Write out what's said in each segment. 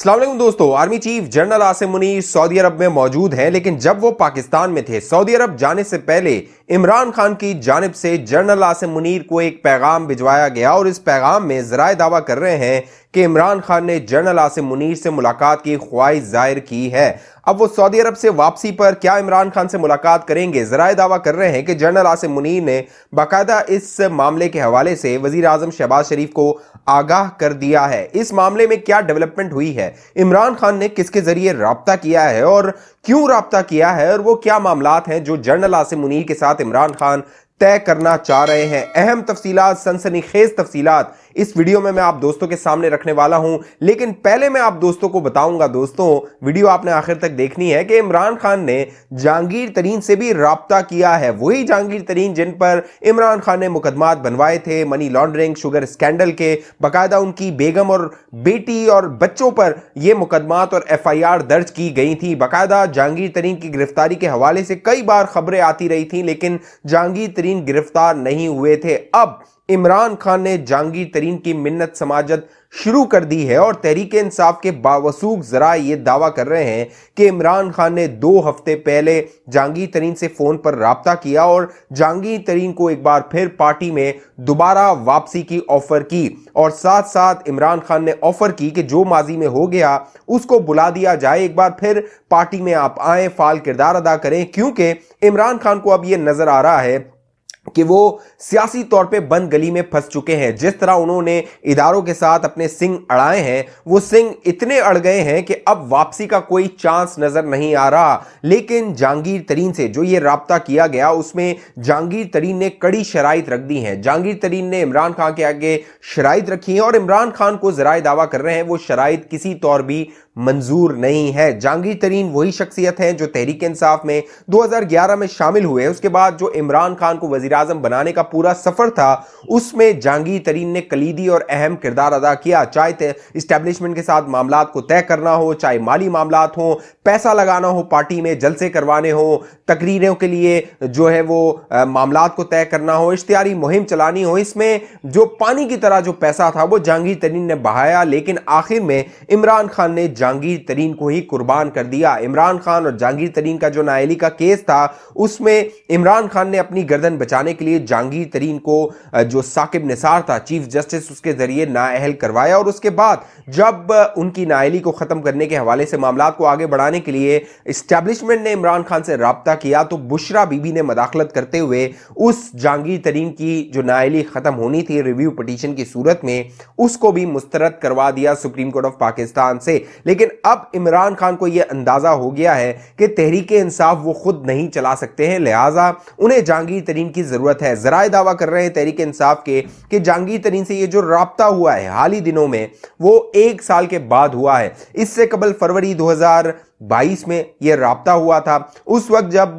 असलम दोस्तों army chief general Asim Munir Saudi Arab में मौजूद हैं लेकिन जब वो पाकिस्तान में थे सऊदी अरब जाने से पहले इमरान खान की जानब से जनरल आसिम मुनीर को एक पैगाम भिजवाया गया और इस पैगाम में जराए दावा कर रहे हैं कि इमरान खान ने जनरल आसिम मुनीर से मुलाकात की ख्वाहिश जाहिर की है अब वो सऊदी अरब से वापसी पर क्या इमरान खान से मुलाकात करेंगे जराए दावा कर रहे हैं कि जनरल आसिम मुनीर ने बाकायदा इस मामले के हवाले से वजीर अजम शहबाज शरीफ को आगाह कर दिया है इस मामले में क्या डेवलपमेंट हुई है इमरान खान ने किसके जरिए रबता किया है और क्यों रबता किया है और वो क्या मामला हैं जो जनरल आसिम मुनीर के साथ इमरान खान तय करना चाह रहे हैं अहम तफसीत सनसनी खेज तफसीत इस वीडियो में मैं आप दोस्तों के सामने रखने वाला हूं लेकिन पहले मैं आप दोस्तों को बताऊंगा दोस्तों वीडियो आपने आखिर तक देखनी है कि इमरान खान ने जहांगीर तरीन से भी रबता किया है वही जहांगीर तरीन जिन पर इमरान खान ने मुकदमात बनवाए थे मनी लॉन्ड्रिंग शुगर स्कैंडल के बाकायदा उनकी बेगम और बेटी और बच्चों पर यह मुकदमात और एफ दर्ज की गई थी बाकायदा जहांगीर तरीन की गिरफ्तारी के हवाले से कई बार खबरें आती रही थी लेकिन जहांगीर तरीन गिरफ्तार नहीं हुए थे अब इमरान खान ने जहांगीर तरीन की मिन्नत समाजत शुरू कर दी है और तहरीक इंसाफ के बावसूख जरा ये दावा कर रहे हैं कि इमरान खान ने दो हफ्ते पहले जहांगीर तरीन से फ़ोन पर रबता किया और जहांगीर तरीन को एक बार फिर पार्टी में दोबारा वापसी की ऑफ़र की और साथ साथ इमरान खान ने ऑफ़र की कि जो माजी में हो गया उसको बुला दिया जाए एक बार फिर पार्टी में आप आए फाल किरदार अदा करें क्योंकि इमरान खान को अब यह नज़र आ रहा है कि वो सियासी तौर पे बंद गली में फंस चुके हैं जिस तरह उन्होंने इदारों के साथ अपने सिंह अड़ाए हैं वो सिंह इतने अड़ गए हैं कि अब वापसी का कोई चांस नज़र नहीं आ रहा लेकिन जहांगीर तरीन से जो ये रबता किया गया उसमें जहांगीर तरीन ने कड़ी शराइत रख दी है जहांगीर तरीन ने इमरान खान के आगे शराइत रखी है और इमरान खान को ज़रा दावा कर रहे हैं वो शराइत किसी तौर भी मंजूर नहीं है जहांगीर तरीन वही शख्सियत है जो तहरीक इंसाफ में दो में शामिल हुए उसके बाद जो इमरान खान को वजी वजीर आजम बनाने का पूरा सफर था उसमें जहांगीर तरीन ने कलीदी और अहम किरदार अदा किया चाहे इस्टेब्लिशमेंट के साथ मामला को तय करना हो चाहे माली मामला हो पैसा लगाना हो पार्टी में जलसे करवाने हो तकरीरों के लिए जो है वो मामला को तय करना हो इश्तियारी मुहिम चलानी हो इसमें जो पानी की तरह जो पैसा था वो जहांगीर तरीन ने बहाया लेकिन आखिर में इमरान खान ने जहांगीर तरीन को ही कुर्बान कर दिया इमरान खान और जहांगीर तरीन का जो नायली का केस था उसमें इमरान खान ने अपनी गर्दन बचाने बचाने के लिए जांगीर तरीन को जो साकिब निसार था चीफ जस्टिस उसके जरिए नाअहल करवाया और उसके बाद जब उनकी नाअहली को ख़त्म करने के हवाले से मामला को आगे बढ़ाने के लिए इस्टेब्लिशमेंट ने इमरान खान से रबता किया तो बुशरा बीबी ने मदाखलत करते हुए उस जांगीर तरीन की जो नाअहली ख़त्म होनी थी रिव्यू पटिशन की सूरत में उसको भी मुस्तरद करवा दिया सुप्रीम कोर्ट ऑफ पाकिस्तान से लेकिन अब इमरान खान को यह अंदाज़ा हो गया है कि तहरीक इंसाफ वो खुद नहीं चला सकते हैं लिहाजा उन्हें जहांगीर तरीन की ज़रूरत है ज़रा दावा कर रहे हैं तहरीक इंसाफ के कि जहांगीर तरीन से ये जो रबता हुआ है हाल ही दिनों में वो एक साल के बाद हुआ है इससे कबल फरवरी 2022 में यह रबता हुआ था उस वक्त जब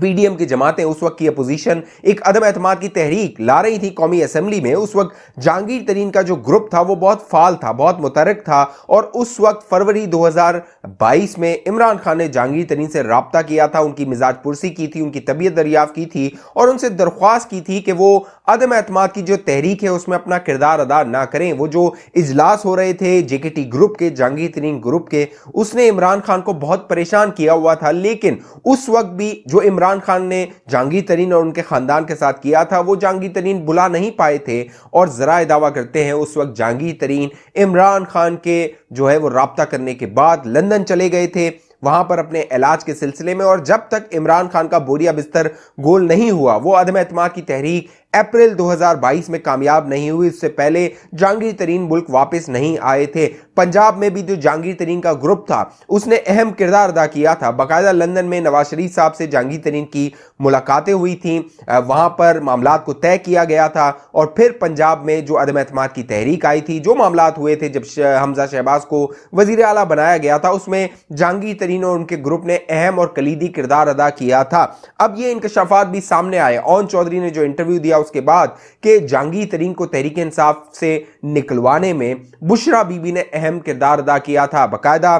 पीडीएम की जमातें उस वक्त की अपोजिशन एक अदम एतम की तहरीक ला रही थी कौमी असम्बली में उस वक्त जहांगीर तरीन का जो ग्रुप था वो बहुत फाल था बहुत मुतरक था और उस वक्त फरवरी 2022 में इमरान खान ने जहांगीर तरीन से रबता किया था उनकी मिजाज पुरसी की थी उनकी तबीयत दरियाफ़ की थी और उनसे दरख्वास्त की थी कि वो अदम एतम की जो तहरीक है उसमें अपना किरदार अदा ना करें वो जो इजलास हो रहे थे जेकेटी ग्रुप के जहांगीर तरीन ग्रुप के उसने इमरान खान को बहुत परेशान किया हुआ था लेकिन उस वक्त भी जो इमरान खान ने जहांगीर तरीन और उनके ख़ानदान के साथ किया था वो जहांगीर तरीन बुला नहीं पाए थे और ज़रा दावा करते हैं उस वक्त जहांगीर तरीन इमरान खान के जो है वो रबता करने के बाद लंदन चले गए थे वहां पर अपने इलाज के सिलसिले में और जब तक इमरान खान का बोरिया बिस्तर गोल नहीं हुआ वो अदम एतम की तहरीक अप्रैल 2022 में कामयाब नहीं हुई इससे पहले जहांगीर तरीन मुल्क वापस नहीं आए थे पंजाब में भी जो जहांगीर तरीन का ग्रुप था उसने अहम किरदार अदा किया था बाकायदा लंदन में नवाज शरीफ साहब से जहांगीर तरीन की मुलाकातें हुई थी वहां पर मामला को तय किया गया था और फिर पंजाब में जो अदम एतम की तहरीक आई थी जो मामला हुए थे जब हमजा शहबाज को वजीर अला बनाया गया था उसमें जहांगीर तरीन और उनके ग्रुप ने अहम और कलीदी किरदार अदा किया था अब ये इंकशाफात भी सामने आए ओन चौधरी ने जो इंटरव्यू दिया किया उसके बाद कि जांगी तरीन को तहरीक इंसाफ से निकलवाने में बुशरा बीबी ने अहम किरदार अदा किया था बाकायदा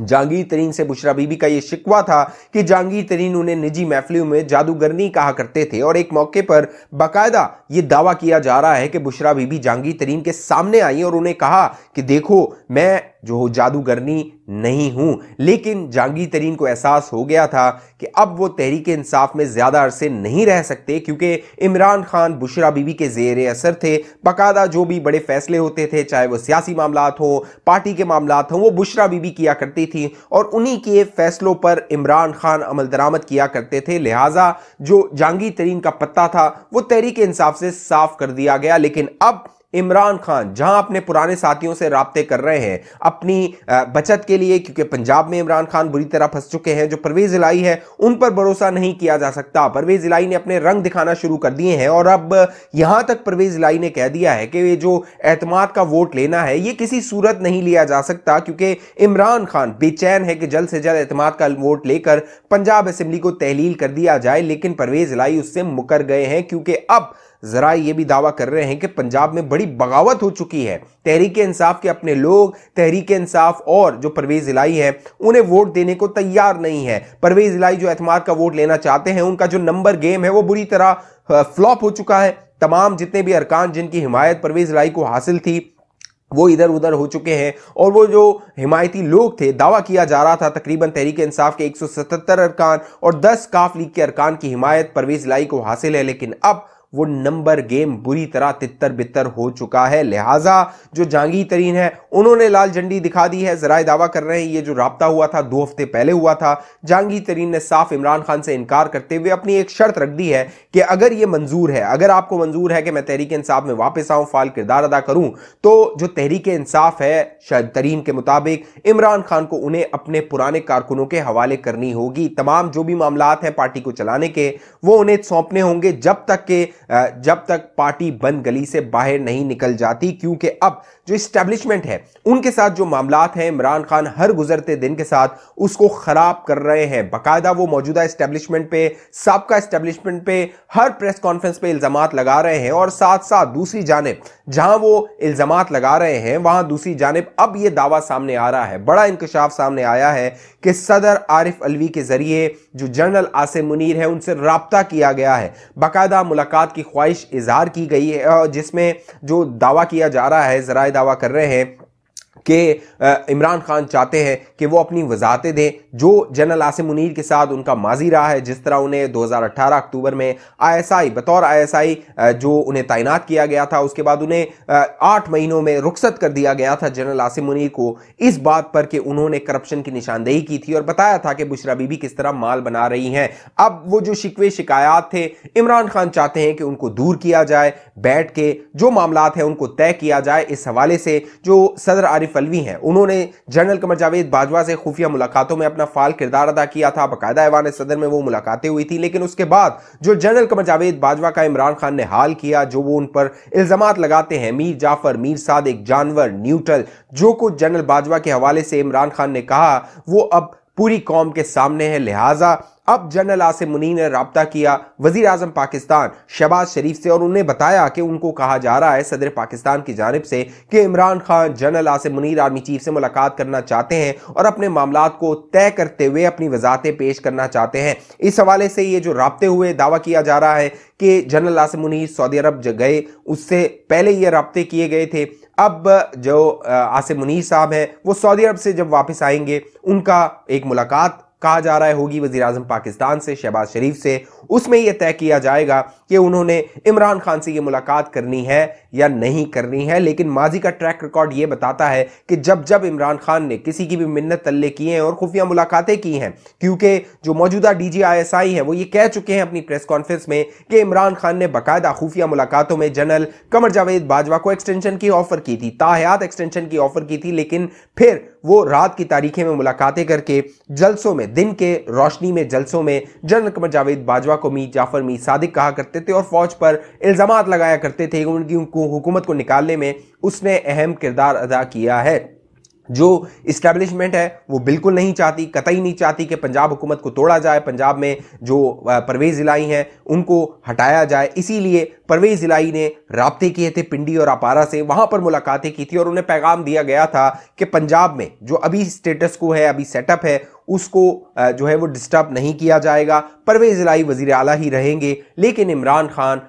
जहांगीर तरीन से बुशरा बीबी का यह शिकवा था कि जहांगीर तरीन उन्हें निजी महफिलों में जादूगरनी कहा करते थे और एक मौके पर बाकायदा यह दावा किया जा रहा है कि बुशरा बीबी जांगीर तरीन के सामने आई और उन्हें कहा कि देखो मैं जो जादूगरनी नहीं हूं लेकिन जहांगीर तरीन को एहसास हो गया था कि अब वो तहरीक इंसाफ में ज़्यादा अरसे नहीं रह सकते क्योंकि इमरान खान बुशरा बीबी के जेर असर थे बाकायदा जो भी बड़े फैसले होते थे चाहे वो सियासी मामला हों पार्टी के मामला हों वो बुशरा बीबी किया करती गई थी और उन्हीं के फैसलों पर इमरान खान अमल दरामद किया करते थे लिहाजा जो जहांगीर तरीन का पत्ता था वो तहरीक इंसाफ से साफ कर दिया गया लेकिन अब इमरान खान जहां अपने पुराने साथियों से रबते कर रहे हैं अपनी बचत के लिए क्योंकि पंजाब में इमरान खान बुरी तरह फंस चुके हैं जो परवेज इलाई है उन पर भरोसा नहीं किया जा सकता परवेज इलाई ने अपने रंग दिखाना शुरू कर दिए हैं और अब यहां तक परवेज इलाई ने कह दिया है कि ये जो एतमाद का वोट लेना है ये किसी सूरत नहीं लिया जा सकता क्योंकि इमरान खान बेचैन है कि जल्द से जल्द एतमाद का वोट लेकर पंजाब असम्बली को तहलील कर दिया जाए लेकिन परवेज इलाई उससे मुकर गए हैं क्योंकि अब ज़रा ये भी दावा कर रहे हैं कि पंजाब में बड़ी बगावत हो चुकी है तहरीक इंसाफ के अपने लोग तहरीक इंसाफ और जो परवेज़ इलाई है उन्हें वोट देने को तैयार नहीं है परवेज़ इलाई जो एतमाद का वोट लेना चाहते हैं उनका जो नंबर गेम है वो बुरी तरह फ्लॉप हो चुका है तमाम जितने भी अरकान जिनकी हिमायत परवेज़ इलाई को हासिल थी वो इधर उधर हो चुके हैं और वो जो हिमायती लोग थे दावा किया जा रहा था तकरीबन तहरीक इंसाफ के 177 अरकान और 10 काफ लीग के अरकान की हिमायत परवेज लाई को हासिल है लेकिन अब वो नंबर गेम बुरी तरह तितर बितर हो चुका है लिहाजा जो जहांगीर तरीन है उन्होंने लाल झंडी दिखा दी है जरा दावा कर रहे हैं ये जो रबता हुआ था दो हफ्ते पहले हुआ था जांगी तरीन ने साफ इमरान खान से इनकार करते हुए अपनी एक शर्त रख दी है कि अगर ये मंजूर है अगर आपको मंजूर है कि मैं तहरीक इंसाफ में वापस आऊं फाल किरदार अदा करूं तो जो तहरीक इंसाफ है शायद तरीन के मुताबिक इमरान खान को उन्हें अपने पुराने कारकुनों के हवाले करनी होगी तमाम जो भी मामला हैं पार्टी को चलाने के वो उन्हें सौंपने होंगे जब तक के जब तक पार्टी बंद गली से बाहर नहीं निकल जाती क्योंकि अब जो इस्टेब्लिशमेंट है उनके साथ जो मामला हैं इमरान खान हर गुजरते दिन के साथ उसको खराब कर रहे हैं बाकायदा वो मौजूदा इस्टेब्लिशमेंट पे सबका इस्टेब्लिशमेंट पे हर प्रेस कॉन्फ्रेंस पे इल्जाम लगा रहे हैं और साथ साथ दूसरी जानब जहां वो इल्जाम लगा रहे हैं वहां दूसरी जानब अब यह दावा सामने आ रहा है बड़ा इंकशाफ सामने आया है कि सदर आरिफ अलवी के जरिए जो जनरल आसिम मुनीर है उनसे रबता किया गया है बाकायदा मुलाकात की ख्वाहिश इजहार की गई है जिसमें जो दावा किया जा रहा है ज़रा दावा कर रहे हैं कि इमरान खान चाहते हैं कि वो अपनी वजाहतें दें जो जनरल आसिम मुनीर के साथ उनका माजी रहा है जिस तरह उन्हें 2018 अक्टूबर में आईएसआई बतौर आईएसआई जो उन्हें तैनात किया गया था उसके बाद उन्हें आठ महीनों में रुखसत कर दिया गया था जनरल आसिम मुनीर को इस बात पर कि उन्होंने करप्शन की निशानदेही की थी और बताया था कि बुशरा बीबी किस तरह माल बना रही हैं अब वो जो शिकवे शिकायत थे इमरान खान चाहते हैं कि उनको दूर किया जाए बैठ के जो मामला हैं उनको तय किया जाए इस हवाले से जो सदर आरिफ आरिफ अलवी हैं उन्होंने जनरल कमर जावेद बाजवा से खुफिया मुलाकातों में अपना फाल किरदार अदा किया था बाकायदा ऐवान सदर में वो मुलाकातें हुई थी लेकिन उसके बाद जो जनरल कमर जावेद बाजवा का इमरान खान ने हाल किया जो वो उन पर इल्जाम लगाते हैं मीर जाफर मीर साद एक जानवर न्यूट्रल जो कुछ जनरल बाजवा के हवाले से इमरान खान ने कहा वो अब पूरी कौम के सामने है लिहाजा अब जनरल आसिम मुनी ने रबता किया वजीर अजम पाकिस्तान शहबाज शरीफ से और उन्हें बताया कि उनको कहा जा रहा है सदर पाकिस्तान की जानब से कि Imran Khan general Asim Munir army chief से मुलाकात करना चाहते हैं और अपने मामला को तय करते हुए अपनी वजाहतें पेश करना चाहते हैं इस हवाले से ये जो रबते हुए दावा किया जा रहा है कि general Asim Munir Saudi Arab गए उससे पहले ये रबते किए गए थे अब जो आसिम मुनीर साहब हैं वो सऊदी अरब से जब वापस आएंगे उनका एक मुलाकात कहा जा रहा है होगी वजी अजम पाकिस्तान से शहबाज शरीफ से उसमें यह तय किया जाएगा कि उन्होंने इमरान खान से यह मुलाकात करनी है या नहीं करनी है लेकिन माजी का ट्रैक रिकॉर्ड यह बताता है कि जब जब इमरान खान ने किसी की भी मिन्नत तल्ले किए हैं और खुफिया मुलाकातें की हैं क्योंकि जो मौजूदा D G I S I है वो ये कह चुके हैं अपनी प्रेस कॉन्फ्रेंस में कि इमरान खान ने बाकायदा खुफिया मुलाकातों में जनरल कमर जावेद बाजवा को एक्सटेंशन की ऑफर की थी ताहयात एक्सटेंशन की ऑफर की थी लेकिन फिर वो रात की तारीखें में मुलाकातें करके जलसों में दिन के रोशनी में जलसों में जनरल कमर जावेद बाजवा को मी जाफर मी सादिक कहा करते थे और फौज पर इल्ज़ाम लगाया करते थे उनकी हुकूमत को निकालने में उसने अहम किरदार अदा किया है जो इस्टेब्लिशमेंट है वो बिल्कुल नहीं चाहती कतई नहीं चाहती कि पंजाब हुकूमत को तोड़ा जाए पंजाब में जो परवेज़ इलाई हैं उनको हटाया जाए इसीलिए परवेज़ इलाई ने रबते किए थे पिंडी और अपारा से वहाँ पर मुलाकातें की थी और उन्हें पैगाम दिया गया था कि पंजाब में जो अभी स्टेटस को है अभी सेटअप है उसको जो है वो डिस्टर्ब नहीं किया जाएगा परवेज़ इलाई वज़ी अला ही रहेंगे लेकिन इमरान खान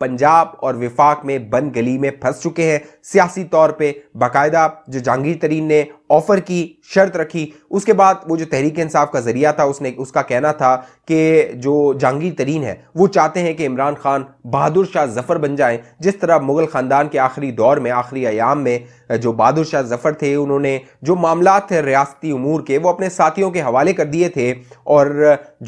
पंजाब और विफाक में बंद गली में फंस चुके हैं सियासी तौर पे बाकायदा जो जहांगीर तरीन ने ऑफर की शर्त रखी उसके बाद वो जो तहरीक इंसाफ का जरिया था उसने उसका कहना था कि जो जहांगीर तरीन है वो चाहते हैं कि इमरान खान बहादुर शाह जफर बन जाए जिस तरह मुगल ख़ानदान के आखिरी दौर में आखिरी आयाम में जो बहादुर शाह जफर थे उन्होंने जो मामला थे रियासती उमूर के वो अपने साथियों के हवाले कर दिए थे और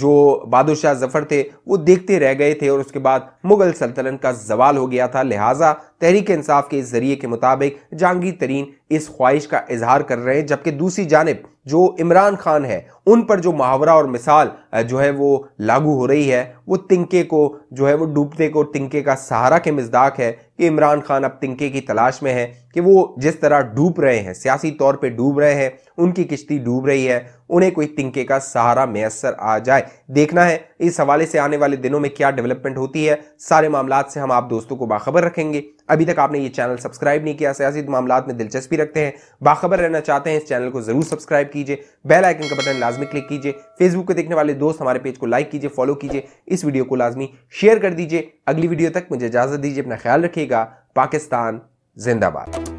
जो बहादुर शाह जफर थे वो देखते रह गए थे और उसके बाद मुगल सल्तनत का जवाल हो गया था लिहाजा तहरीक इंसाफ के जरिए के मुताबिक जहांगीर तरीन इस ख्वाहिश का इजहार कर रहे हैं जबकि दूसरी जानब जो इमरान खान है उन पर जो मुहावरा और मिसाल जो है वो लागू हो रही है वो तिंके को जो है वो डूबते को तिनके का सहारा के मजदाक है कि इमरान खान अब तिनके की तलाश में है कि वो जिस तरह डूब रहे हैं सियासी तौर पे डूब रहे हैं उनकी किश्ती डूब रही है उन्हें कोई तिनके का सहारा मैसर आ जाए देखना है इस हवाले से आने वाले दिनों में क्या डेवलपमेंट होती है सारे मामला से हम आप दोस्तों को बाखबर रखेंगे अभी तक आपने ये चैनल सब्सक्राइब नहीं किया सियासी मामला में दिलचस्पी रखते हैं बाखबर रहना चाहते हैं इस चैनल को ज़रूर सब्सक्राइब कीजिए बेल आइकन का बटन लाजमी क्लिक कीजिए फेसबुक पे देखने वाले दोस्त हमारे पेज को लाइक कीजिए फॉलो कीजिए इस वीडियो को लाजमी शेयर कर दीजिए अगली वीडियो तक मुझे इजाजत दीजिए अपना ख्याल रखिएगा पाकिस्तान जिंदाबाद